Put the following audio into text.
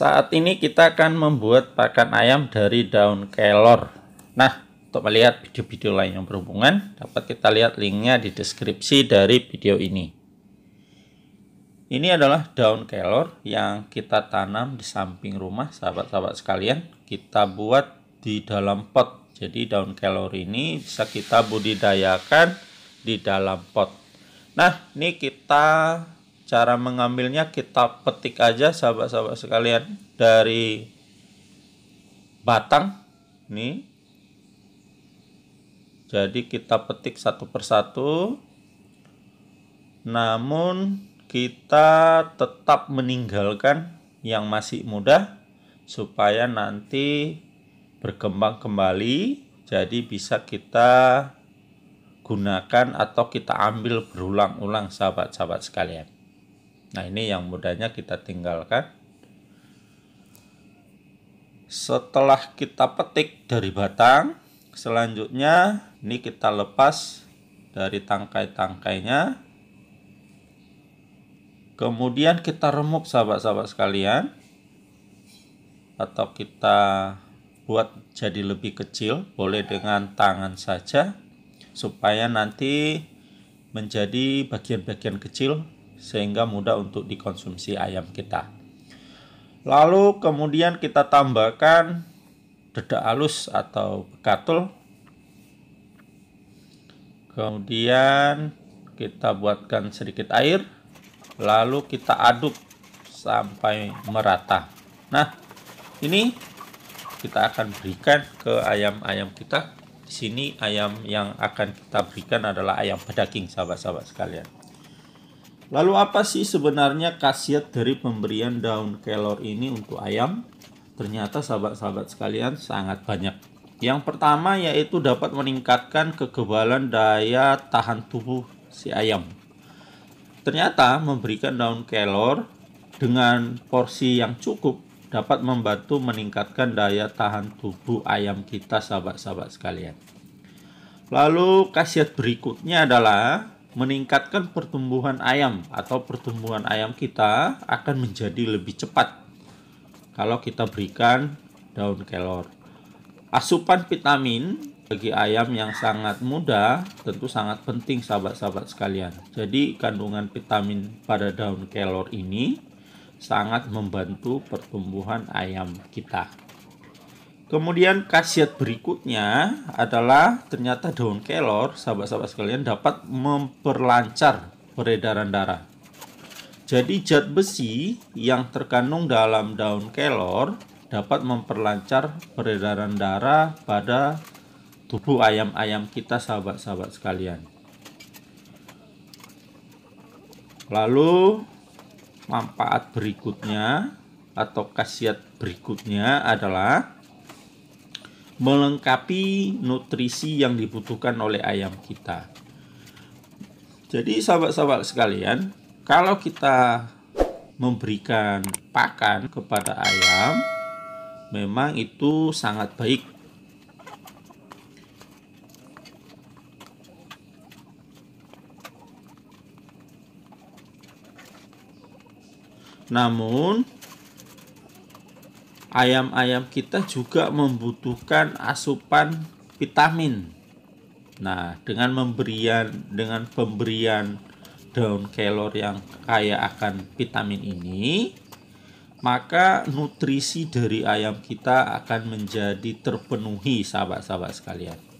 Saat ini kita akan membuat pakan ayam dari daun kelor. Nah, untuk melihat video-video lain yang berhubungan, dapat kita lihat linknya di deskripsi dari video ini. Ini adalah daun kelor yang kita tanam di samping rumah, sahabat-sahabat sekalian. Kita buat di dalam pot. Jadi daun kelor ini bisa kita budidayakan di dalam pot. Nah, ini kita cara mengambilnya kita petik aja sahabat-sahabat sekalian dari batang nih jadi kita petik satu persatu namun kita tetap meninggalkan yang masih muda supaya nanti berkembang kembali jadi bisa kita gunakan atau kita ambil berulang-ulang sahabat-sahabat sekalian Nah ini yang mudahnya kita tinggalkan. Setelah kita petik dari batang, selanjutnya ini kita lepas dari tangkai-tangkainya. Kemudian kita remuk sahabat-sahabat sekalian. Atau kita buat jadi lebih kecil, boleh dengan tangan saja. Supaya nanti menjadi bagian-bagian kecil sehingga mudah untuk dikonsumsi ayam kita. Lalu kemudian kita tambahkan dedak halus atau bekatul. Kemudian kita buatkan sedikit air, lalu kita aduk sampai merata. Nah, ini kita akan berikan ke ayam-ayam kita. Di sini ayam yang akan kita berikan adalah ayam pedaging, sahabat-sahabat sekalian. Lalu apa sih sebenarnya khasiat dari pemberian daun kelor ini untuk ayam? Ternyata sahabat-sahabat sekalian sangat banyak. Yang pertama yaitu dapat meningkatkan kekebalan daya tahan tubuh si ayam. Ternyata memberikan daun kelor dengan porsi yang cukup dapat membantu meningkatkan daya tahan tubuh ayam kita sahabat-sahabat sekalian. Lalu khasiat berikutnya adalah meningkatkan pertumbuhan ayam atau pertumbuhan ayam kita akan menjadi lebih cepat kalau kita berikan daun kelor. Asupan vitamin bagi ayam yang sangat muda tentu sangat penting sahabat-sahabat sekalian. Jadi kandungan vitamin pada daun kelor ini sangat membantu pertumbuhan ayam kita. Kemudian khasiat berikutnya adalah ternyata daun kelor, sahabat-sahabat sekalian dapat memperlancar peredaran darah. Jadi zat besi yang terkandung dalam daun kelor dapat memperlancar peredaran darah pada tubuh ayam-ayam kita sahabat-sahabat sekalian. Lalu manfaat berikutnya atau khasiat berikutnya adalah melengkapi nutrisi yang dibutuhkan oleh ayam kita. Jadi sahabat-sahabat sekalian, kalau kita memberikan pakan kepada ayam, memang itu sangat baik. Namun, ayam-ayam kita juga membutuhkan asupan vitamin. Nah, dengan memberian dengan pemberian daun kelor yang kaya akan vitamin ini, maka nutrisi dari ayam kita akan menjadi terpenuhi sahabat-sahabat sekalian.